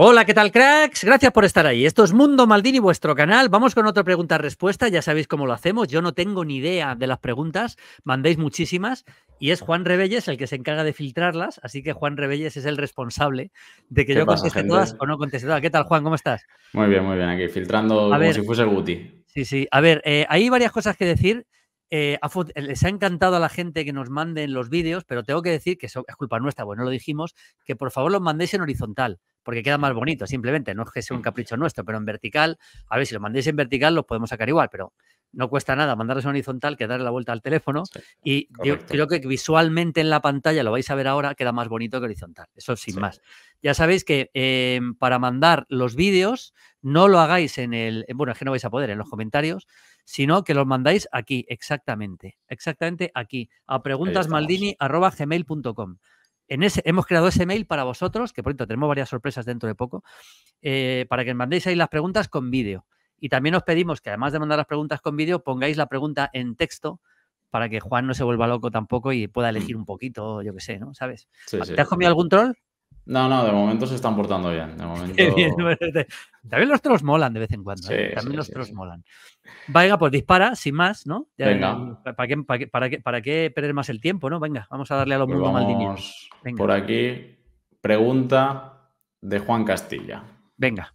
Hola, ¿qué tal, cracks? Gracias por estar ahí. Esto es Mundo Maldini, vuestro canal. Vamos con otra pregunta-respuesta. Ya sabéis cómo lo hacemos. Yo no tengo ni idea de las preguntas. Mandéis muchísimas. Y es Juan Rebelles el que se encarga de filtrarlas. Así que Juan Rebelles es el responsable de que yo conteste todas o no conteste todas. ¿Qué tal, Juan? ¿Cómo estás? Muy bien, muy bien. Aquí filtrando como si fuese el Guti. Sí, sí. A ver, eh, hay varias cosas que decir. Eh, eh, les ha encantado a la gente que nos manden los vídeos, pero tengo que decir que es culpa nuestra, bueno, lo dijimos, que por favor los mandéis en horizontal, porque queda más bonito, simplemente, no es que sea un capricho nuestro, pero en vertical, a ver, si los mandéis en vertical los podemos sacar igual, pero no cuesta nada mandarlos en horizontal que darle la vuelta al teléfono y yo creo que visualmente en la pantalla, lo vais a ver ahora, queda más bonito que horizontal, eso sin más. Ya sabéis que em, para mandar los vídeos, no lo hagáis en el, bueno, es que no vais a poder, en los comentarios, sino que los mandáis aquí, exactamente, exactamente aquí, a preguntasmaldini.gmail.com. En ese, hemos creado ese mail para vosotros, que por cierto tenemos varias sorpresas dentro de poco, eh, para que mandéis ahí las preguntas con vídeo. Y también os pedimos que además de mandar las preguntas con vídeo, pongáis la pregunta en texto para que Juan no se vuelva loco tampoco y pueda elegir un poquito, yo qué sé, ¿no? ¿Sabes? ¿Te has comido algún troll? No, no, de momento se están portando bien. también los trolls molan de vez en cuando. ¿eh? También los trolls molan. Venga, pues dispara, sin más, ¿no? Venga. Eh, ¿para qué, para, qué, para, qué, perder más el tiempo, no? Venga, vamos a darle a los pues mundos Venga. Por aquí, pregunta de Juan Castilla. Venga,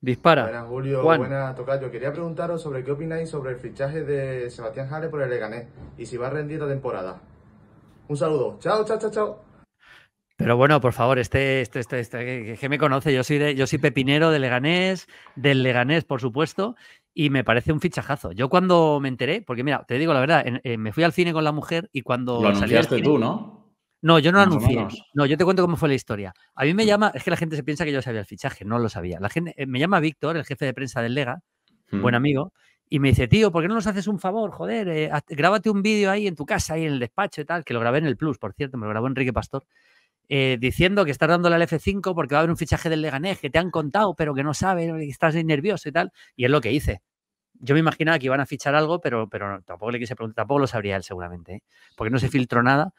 dispara. Buenas, Julio. Buenas, Tocayo. Quería preguntaros sobre qué opináis sobre el fichaje de Sebastián Jale por el Leganés y si va a rendir la temporada. Un saludo. Chao, chao, chao, chao. Pero bueno, por favor, este, este, este, este que me conoce, yo soy, de, yo soy pepinero de Leganés, del Leganés, por supuesto, y me parece un fichajazo. Yo cuando me enteré, porque mira, te digo la verdad, eh, me fui al cine con la mujer y cuando... Lo anunciaste tú, ¿no? No, yo no lo anuncié. No, yo te cuento cómo fue la historia. A mí me llama, es que la gente se piensa que yo sabía el fichaje, no lo sabía. La gente eh, me llama Víctor, el jefe de prensa del Lega, hmm. buen amigo, y me dice, tío, ¿por qué no nos haces un favor? Joder, eh, grábate un vídeo ahí en tu casa, ahí en el despacho y tal, que lo grabé en el Plus, por cierto, me lo grabó Enrique Pastor. Eh, diciendo que estás dando la F5 porque va a haber un fichaje del Leganés que te han contado, pero que no sabes, que estás nervioso y tal. Y es lo que hice yo me imaginaba que iban a fichar algo, pero, pero tampoco le lo sabría él seguramente, ¿eh? porque no se filtró nada.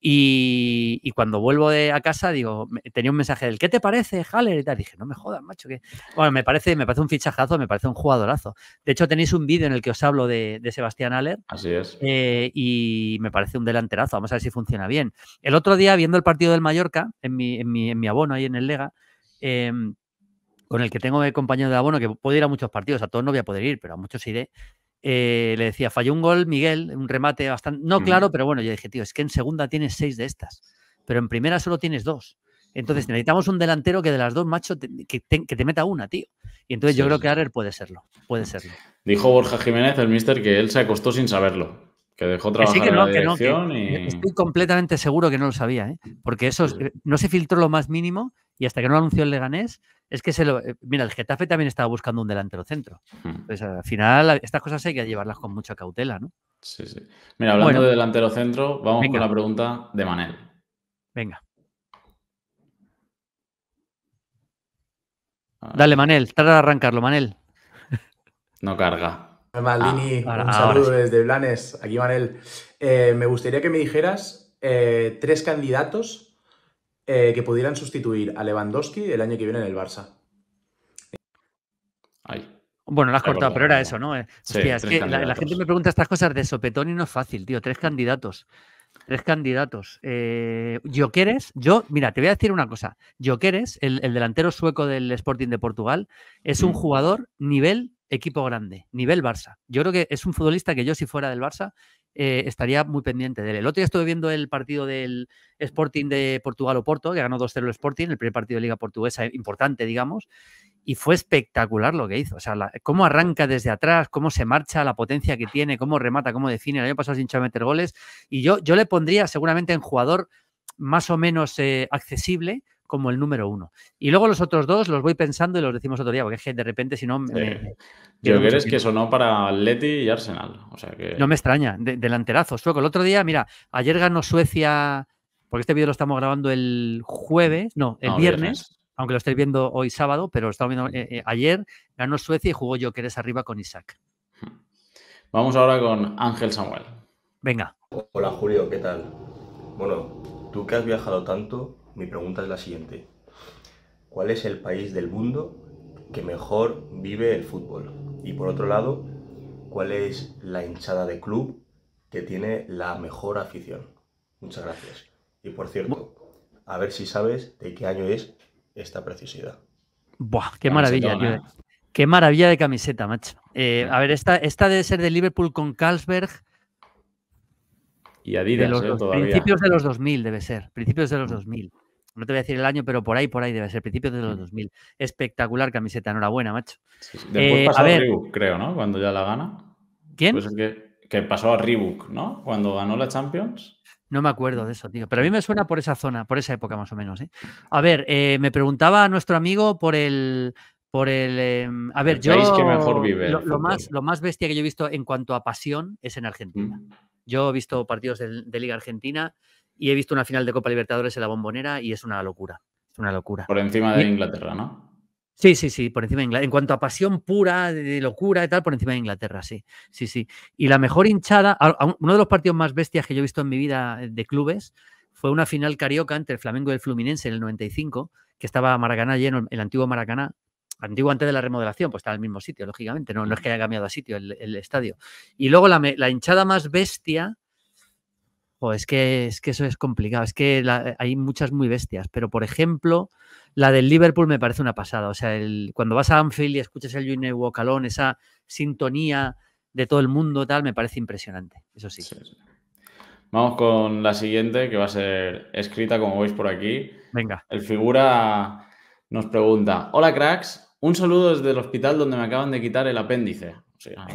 Y, cuando vuelvo de, a casa, digo, tenía un mensaje del ¿qué te parece, Haller? Y Dije, no me jodas, macho, que. Bueno, me parece, me parece un fichajazo, me parece un jugadorazo. De hecho, tenéis un vídeo en el que os hablo de, Sebastián Haller. Así es. Eh, y me parece un delanterazo. Vamos a ver si funciona bien. El otro día, viendo el partido del Mallorca, en mi, en mi, en mi abono ahí en el Lega, em, con el que tengo compañero de abono, que puedo ir a muchos partidos, a todos no voy a poder ir, pero a muchos iré. Eh, le decía, falló un gol Miguel, un remate bastante, no mm. claro, pero bueno, yo dije, tío, es que en segunda tienes seis de estas, pero en primera solo tienes dos. Entonces mm. necesitamos un delantero que de las dos, macho, que, te, meta una, tío. Y entonces yo creo que Arer puede serlo, puede serlo. Dijo Borja Jiménez, el mister, que él se acostó sin saberlo. Que dejó trabajar sí, que no, la dirección que no, Estoy completamente seguro que no lo sabía, ¿eh? porque eso eh, no se filtró lo más mínimo y hasta que no lo anunció el Leganés, es que se lo. Eh, mira, el Getafe también estaba buscando un delantero centro. Hmm. al final, estas cosas hay que llevarlas con mucha cautela, ¿no? Sí, sí. Mira, hablando de delantero centro, vamos con la pregunta de Manel. Venga. Dale, Manel, trata de arrancarlo, Manel. No carga. Maldini, ah, un saludo desde Blanes. Aquí, Manel. Eh, me gustaría que me dijeras eh, tres candidatos eh, que pudieran sustituir a Lewandowski el año que viene en el Barça. Bueno, lo has cortado, pero era eso, ¿no? Eh, hostia, es que la, gente me pregunta estas cosas de sopetón y no es fácil, tío. Tres candidatos. Tres candidatos. Eh, Jokeres, yo, mira, te voy a decir una cosa. Jokeres, el, el delantero sueco del Sporting de Portugal, es un mm. jugador nivel equipo grande, nivel Barça. Yo creo que es un futbolista que yo, si fuera del Barça, eh, estaría muy pendiente de él. El otro día estuve viendo el partido del Sporting de portugal o Porto, que ganó 2-0 el Sporting, el primer partido de Liga Portuguesa importante, digamos, y fue espectacular lo que hizo. O sea, cómo arranca desde atrás, cómo se marcha, la potencia que tiene, cómo remata, cómo define. El año pasado se hinchó a meter goles y yo, yo le pondría seguramente en jugador más o menos eh, accesible, como el número uno. Y luego los otros dos los voy pensando y los decimos otro día, porque es que de repente si no... que Yo creo que sonó para Leti y Arsenal. O sea No me extraña, delanterazos. delanterazo. Sueco, el otro día, mira, ayer ganó Suecia, porque este vídeo lo estamos grabando el jueves, no, el viernes. aunque lo estoy viendo hoy sábado, pero lo estamos viendo eh, eh, ayer, ganó Suecia y jugó yo eres arriba con Isaac. Vamos ahora con Ángel Samuel. Venga. Hola Julio, ¿qué tal? Bueno, tú que has viajado tanto, mi pregunta es la siguiente. ¿Cuál es el país del mundo que mejor vive el fútbol? Y por otro lado, ¿cuál es la hinchada de club que tiene la mejor afición? Muchas gracias. Y por cierto, a ver si sabes de qué año es esta preciosidad. Buah, qué maravilla, Qué maravilla de camiseta, macho. Eh, a ver, esta, debe ser de Liverpool con Carlsberg. Y Adidas, de los, eh, Principios de los 2000 debe ser, principios de los 2000 no te voy a decir el año, pero por ahí, por ahí debe ser, principios de los 2000. Espectacular camiseta, enhorabuena, macho. Después eh, pasó a, Reebok, creo, ¿no? Cuando ya la gana. ¿Quién? que, pasó a Reebok, ¿no? Cuando ganó la Champions. No me acuerdo de eso, tío. Pero a mí me suena por esa zona, por esa época más o menos. ¿eh? A ver, eh, me preguntaba nuestro amigo por el, por el em, a ver yo lo, más lo más bestia que yo he visto en cuanto a pasión es en Argentina yo he visto partidos de, liga argentina y he visto una final de Copa Libertadores en la Bombonera y es una locura. Es una locura. Por encima de Inglaterra, ¿no? Sí, sí, sí, por encima de Inglaterra. En cuanto a pasión pura, de locura y tal, por encima de Inglaterra, sí, sí, sí. Y la mejor hinchada, uno de los partidos más bestias que yo he visto en mi vida eh, de clubes, fue una final carioca entre el Flamengo y el Fluminense en el 95, que estaba Maracaná lleno, el antiguo Maracaná, antiguo antes de la remodelación, pues estaba en el mismo sitio, lógicamente, no, es que haya cambiado de sitio el, estadio. Y luego la, la hinchada más bestia es, que, es que eso es complicado. Es que hay muchas muy bestias. Pero, por ejemplo, la del Liverpool me parece una pasada. O sea, cuando vas a Anfield y escuchas el Junior Wocalón, esa sintonía de todo el mundo, tal, me parece impresionante. Eso sí. Vamos con la siguiente, que va a ser escrita, como veis por aquí. Venga. El figura nos pregunta: Hola, cracks. Un saludo desde el hospital donde me acaban de quitar el apéndice.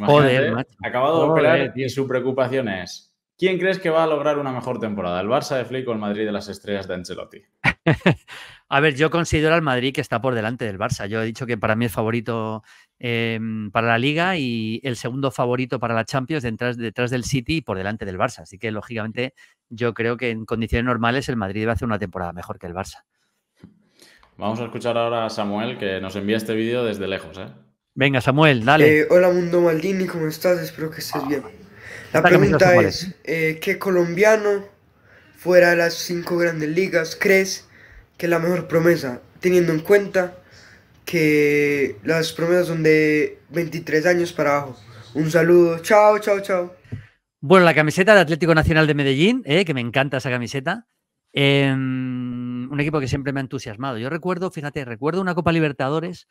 Joder, macho. Acabado de operar y su preocupación es ¿Quién crees que va a lograr una mejor temporada? ¿El Barça de Flick o el Madrid de las estrellas de Ancelotti? a ver, yo considero al Madrid que está por delante del Barça. Yo he dicho que para mí es favorito em, para la Liga y el segundo favorito para la Champions detrás, del City y por delante del Barça. Así que, lógicamente, yo creo que en condiciones normales el Madrid va a hacer una temporada mejor que el Barça. Vamos a escuchar ahora a Samuel, que nos envía este vídeo desde lejos. ¿eh? Venga, Samuel, dale. Eh, hola, Mundo Maldini, ¿cómo estás? Espero que estés ah. bien. La pregunta es, eh, ¿qué colombiano fuera de las cinco grandes ligas crees que es la mejor promesa? Teniendo en cuenta que las promesas son de 23 años para abajo. Un saludo, chao, chao, chao. Bueno, la camiseta de Atlético Nacional de Medellín, eh, que me encanta esa camiseta. Em, un equipo que siempre me ha entusiasmado. Yo recuerdo, fíjate, recuerdo una Copa Libertadores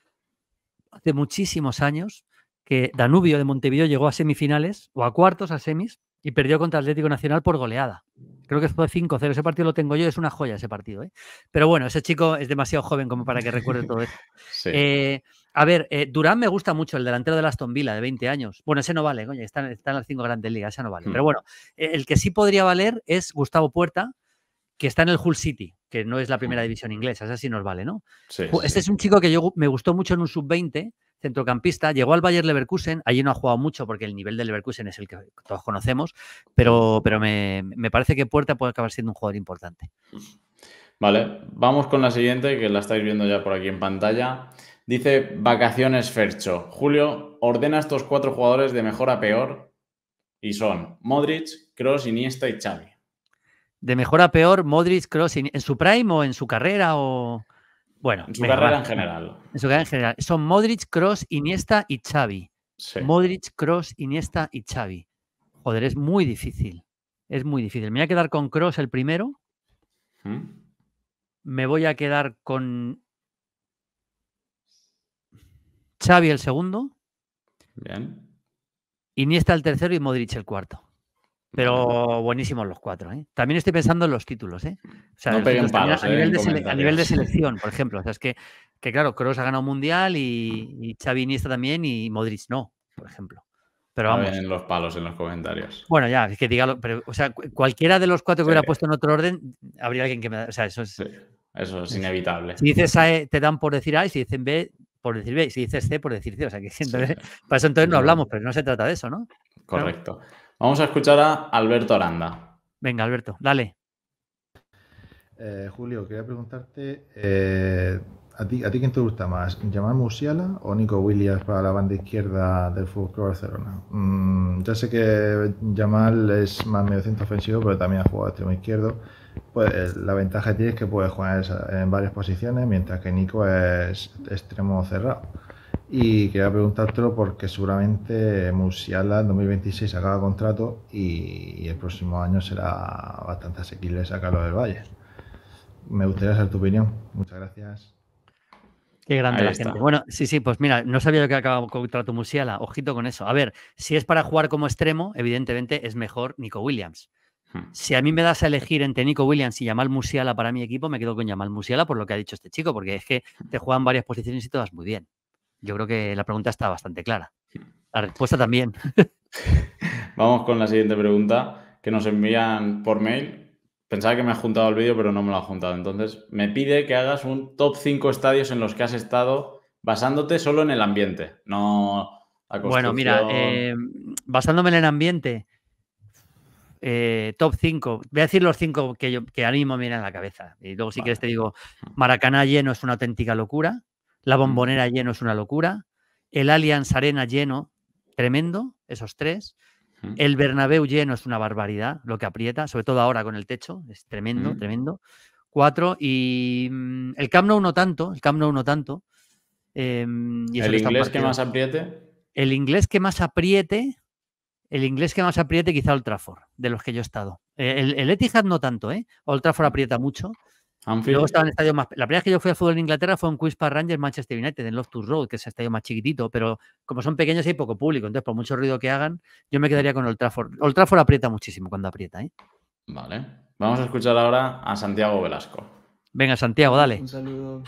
hace muchísimos años que Danubio de Montevideo llegó a semifinales o a cuartos, a semis, y perdió contra Atlético Nacional por goleada. Creo que fue 5-0. Ese partido lo tengo yo, es una joya ese partido. ¿eh? Pero bueno, ese chico es demasiado joven como para que recuerde todo eso. Eh, a ver, eh, Durán me gusta mucho, el delantero de Aston Villa, de 20 años. Bueno, ese no vale, coño, está, en las cinco grandes ligas, ese no vale. Mm. Pero bueno, el que sí podría valer es Gustavo Puerta, que está en el Hull City que no es la primera división inglesa, así nos vale, ¿no? este es un chico que yo, me gustó mucho en un sub-20, centrocampista, llegó al Bayer Leverkusen, allí no ha jugado mucho porque el nivel de Leverkusen es el que todos conocemos, pero, pero me, parece que Puerta puede acabar siendo un jugador importante. Vale, vamos con la siguiente, que la estáis viendo ya por aquí en pantalla. Dice vacaciones Fercho. Julio, ordena estos cuatro jugadores de mejor a peor y son Modric, Cross, Iniesta y Xavi de mejor a peor, Modric, Cross, ¿en su prime o en su carrera o...? Bueno, en su carrera en general. En su carrera en general. Son Modric, Cross, Iniesta y Xavi. Modric, Cross, Iniesta y Xavi. Joder, es muy difícil. Es muy difícil. Me voy a quedar con Cross el primero. ¿Mm? Me voy a quedar con Xavi el segundo. Bien. Iniesta el tercero y Modric el cuarto. Pero buenísimos los cuatro. ¿eh? También estoy pensando en los títulos. ¿eh? no palos, a, nivel ¿eh? de selección, por ejemplo. O es que, claro, Kroos ha ganado Mundial y, y Xavi Iniesta también y Modric no, por ejemplo. Pero vamos. En los palos, en los comentarios. Bueno, ya, es que dígalo. Pero, o sea, cualquiera de los cuatro que hubiera puesto en otro orden, habría alguien que me. O sea, eso es. Eso es inevitable. Si dices A, e, te dan por decir A, si dicen B, por decir B, y si dices C, por decir C. O sea, que entonces, para eso entonces no hablamos, pero no se trata de eso, ¿no? Correcto. Vamos a escuchar a Alberto Aranda. Venga, Alberto, dale. Eh, Julio, quería preguntarte, eh, ¿a, ti, ¿a ti quién te gusta más? ¿Jamal Musiala o Nico Williams para la banda izquierda del FC Barcelona? Mm, ya sé que Jamal es más centro ofensivo, pero también ha jugado extremo izquierdo. Pues eh, la ventaja tiene es que puede jugar en varias posiciones, mientras que Nico es extremo cerrado. Y quería preguntártelo porque seguramente Musiala en 2026 acaba contrato y, el próximo año será bastante asequible sacarlo del Valle. Me gustaría saber tu opinión. Muchas gracias. Qué grande la gente. Bueno, sí, sí, pues mira, no sabía que acababa contrato Musiala. Ojito con eso. A ver, si es para jugar como extremo, evidentemente es mejor Nico Williams. Hmm. Si a mí me das a elegir entre Nico Williams y Yamal Musiala para mi equipo, me quedo con Yamal Musiala por lo que ha dicho este chico, porque es que te juegan varias posiciones y te todas muy bien. Yo creo que la pregunta está bastante clara. Hmm. La respuesta también. Vamos con la siguiente pregunta que nos envían por mail. Pensaba que me ha juntado el vídeo, pero no me lo ha juntado. Entonces, me pide que hagas un top 5 estadios en los que has estado basándote solo en el ambiente, no Bueno, mira, em, basándome en el ambiente, eh, top 5. Voy a decir los 5 que, yo, que me vienen a la cabeza. Y luego, si quieres, te digo, hmm. Maracaná lleno es una auténtica locura. La bombonera lleno es una locura. El Allianz Arena lleno, tremendo, esos tres. El Bernabéu lleno es una barbaridad, lo que aprieta, sobre todo ahora con el techo, es tremendo, tremendo. Cuatro, y mm, el Camp Nou no tanto, el Camp Nou no tanto. Em, y ¿El inglés que más apriete? El inglés que más apriete, el inglés que más apriete quizá Ultrafor, de los que yo he estado. Eh, el, Etihad no tanto, ¿eh? Ultrafor aprieta mucho, la primera vez que yo fui a fútbol en Inglaterra fue un quiz para Rangers Manchester United en Loftus Road, que es el estadio más chiquitito, pero como son pequeños hay poco público, entonces por mucho ruido que hagan, yo me quedaría con Old Trafford. Old Trafford aprieta muchísimo cuando aprieta, ¿eh? Vale. Vamos a escuchar ahora a Santiago Velasco. Venga, Santiago, dale. Un saludo.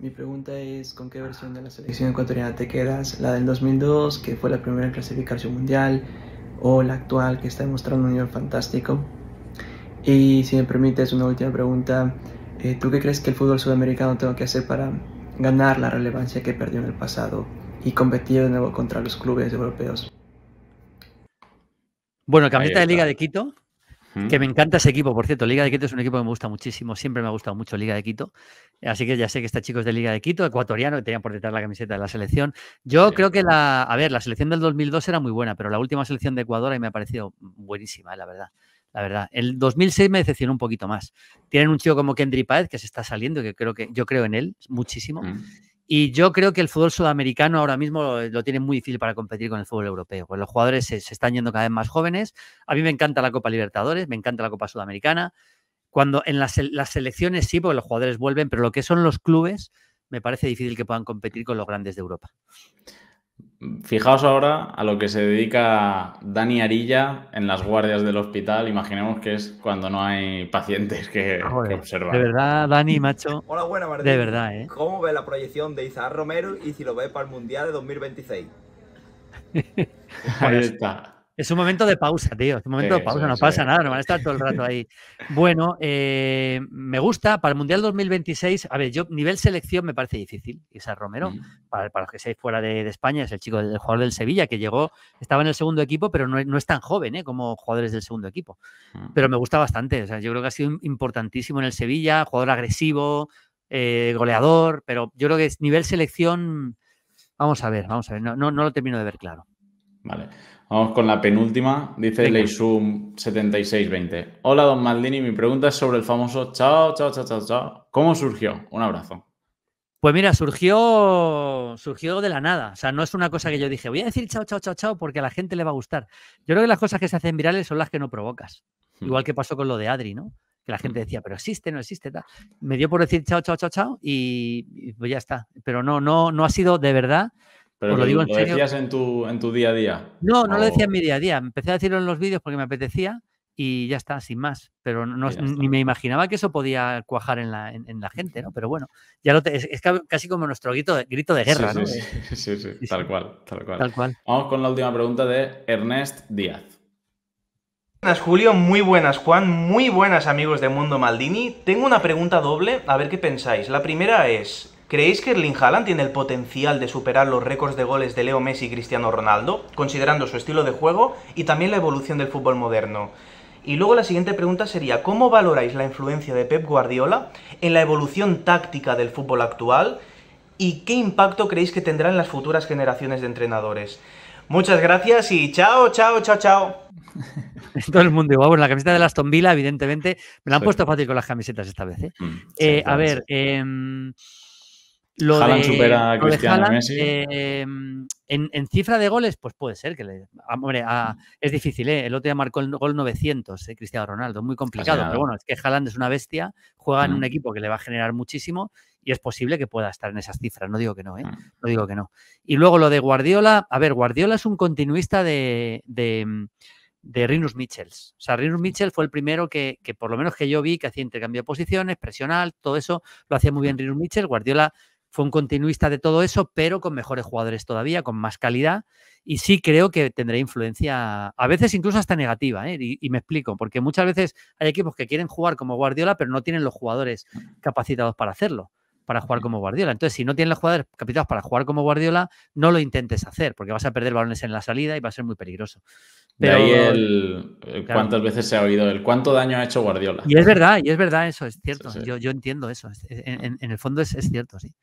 Mi pregunta es, ¿con qué versión de la selección ecuatoriana te quedas? ¿La del 2002, que fue la primera clasificación mundial, o la actual, que está demostrando un nivel fantástico? Y si me permites una última pregunta, eh, ¿tú qué crees que el fútbol sudamericano tengo que hacer para ganar la relevancia que perdió en el pasado y competir de nuevo contra los clubes europeos? Bueno, camiseta de Liga de Quito, ¿Mm? que me encanta ese equipo, por cierto. Liga de Quito es un equipo que me gusta muchísimo, siempre me ha gustado mucho Liga de Quito. Así que ya sé que está chicos de Liga de Quito, ecuatoriano, que tenían por detrás la camiseta de la selección. Yo creo que la, a ver, la selección del 2002 era muy buena, pero la última selección de Ecuador a me ha parecido buenísima, eh, la verdad la verdad. El 2006 me decepcionó un poquito más. Tienen un chico como Kendry Páez que se está saliendo, que creo que yo creo en él muchísimo. Mm. Y yo creo que el fútbol sudamericano ahora mismo lo, tiene muy difícil para competir con el fútbol europeo. Pues los jugadores se, están yendo cada vez más jóvenes. A mí me encanta la Copa Libertadores, me encanta la Copa Sudamericana. Cuando en las, las selecciones sí, porque los jugadores vuelven, pero lo que son los clubes, me parece difícil que puedan competir con los grandes de Europa. Fijaos ahora a lo que se dedica Dani Arilla en las guardias del hospital. Imaginemos que es cuando no hay pacientes que, observar. De verdad, Dani, macho. Hola, buena, Martín. De verdad, ¿eh? ¿Cómo ve la proyección de Izar Romero y si lo ve para el Mundial de 2026? Ahí está. Es un momento de pausa, tío. Es un momento de pausa, no pasa nada, no van a estar todo el rato ahí. Bueno, eh, me gusta. Para el Mundial 2026, a ver, yo nivel selección me parece difícil. Isa Romero, para, los que seáis fuera de, España, es el chico del jugador del Sevilla que llegó, estaba en el segundo equipo, pero no, es tan joven ¿eh? como jugadores del segundo equipo. Mm. Pero me gusta bastante. yo creo que ha sido importantísimo en el Sevilla, jugador agresivo, eh, goleador, pero yo creo que es nivel selección. Vamos a ver, vamos a ver. no lo termino de ver claro. Vale. Vamos con la penúltima. Dice leysum 7620 Hola, don Maldini. Mi pregunta es sobre el famoso chao, chao, chao, chao, chao. ¿Cómo surgió? Un abrazo. Pues mira, surgió, surgió de la nada. O sea, no es una cosa que yo dije, voy a decir chao, chao, chao, chao, porque a la gente le va a gustar. Yo creo que las cosas que se hacen virales son las que no provocas. Hmm. Igual que pasó con lo de Adri, ¿no? Que la gente hmm. decía, pero existe, no existe, tal. Me dio por decir chao, chao, chao, chao, y, pues ya está. Pero no, no, no ha sido de verdad pero lo, digo en decías en tu, en tu día a día. No, no lo decía en mi día a día. Empecé a decirlo en los vídeos porque me apetecía y ya está, sin más. Pero ni me imaginaba que eso podía cuajar en la, gente, ¿no? Pero bueno, ya lo es, casi como nuestro grito de, grito de guerra, ¿no? Sí, sí, tal cual, tal cual. Tal cual. Vamos con la última pregunta de Ernest Díaz. Buenas Julio, muy buenas Juan, muy buenas amigos de Mundo Maldini. Tengo una pregunta doble, a ver qué pensáis. La primera es, ¿Creéis que Erling Haaland tiene el potencial de superar los récords de goles de Leo Messi y Cristiano Ronaldo, considerando su estilo de juego y también la evolución del fútbol moderno? Y luego la siguiente pregunta sería, ¿cómo valoráis la influencia de Pep Guardiola en la evolución táctica del fútbol actual y qué impacto creéis que tendrá en las futuras generaciones de entrenadores? Muchas gracias y chao, chao, chao, chao. Todo el mundo igual. Bueno, la camiseta de Aston Villa, evidentemente, me la han puesto fácil con las camisetas esta vez. ¿eh? Mm, eh, a ver, eh, lo supera a Cristiano Messi. Eh, en, cifra de goles, pues puede ser que le. Ah, hombre, ah, es difícil, ¿eh? El otro día marcó el gol 900, eh, Cristiano Ronaldo, muy complicado. Pero bueno, es que Haland es una bestia, juega en un equipo que le va a generar muchísimo y es posible que pueda estar en esas cifras. No digo que no, ¿eh? Mm. No digo que no. Y luego lo de Guardiola. A ver, Guardiola es un continuista de, de Rinus Michels. O sea, Rinus Michels fue el primero que, que, por lo menos que yo vi, que hacía intercambio de posiciones, presional, todo eso lo hacía muy mm. bien Rinus Michels. Guardiola fue un continuista de todo eso, pero con mejores jugadores todavía, con más calidad. Y sí creo que tendrá influencia, a veces incluso hasta negativa, ¿eh? y, me explico, porque muchas veces hay equipos que quieren jugar como Guardiola, pero no tienen los jugadores capacitados para hacerlo, para jugar como Guardiola. Entonces, si no tienen los jugadores capacitados para jugar como Guardiola, no lo intentes hacer, porque vas a perder balones en la salida y va a ser muy peligroso. Pero, de ahí cuántas veces se ha oído el cuánto daño ha hecho Guardiola. Y es verdad, y es verdad eso, es cierto. Yo, entiendo eso. E, en, el fondo es cierto, sí.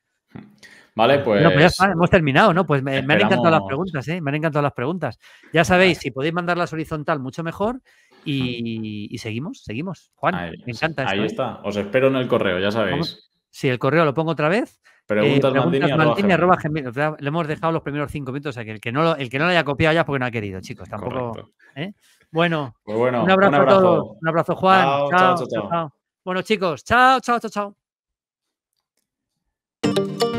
Vale, pues. pues hemos terminado, ¿no? Pues me, han encantado las preguntas, ¿eh? Me han encantado las preguntas. Ya sabéis, si podéis mandarlas horizontal, mucho mejor. Y, seguimos, seguimos. Juan, me encanta. Ahí ¿eh? está, os espero en el correo, ya sabéis. Sí, el correo lo pongo otra vez. Preguntas, eh, Le hemos dejado los primeros cinco minutos, o que el que no lo, el que no haya copiado ya porque no ha querido, chicos. Tampoco. ¿eh? Pues bueno, un abrazo, a todos. Un abrazo, Juan. chao, chao. chao. Bueno, chicos, chao, chao, chao. thank you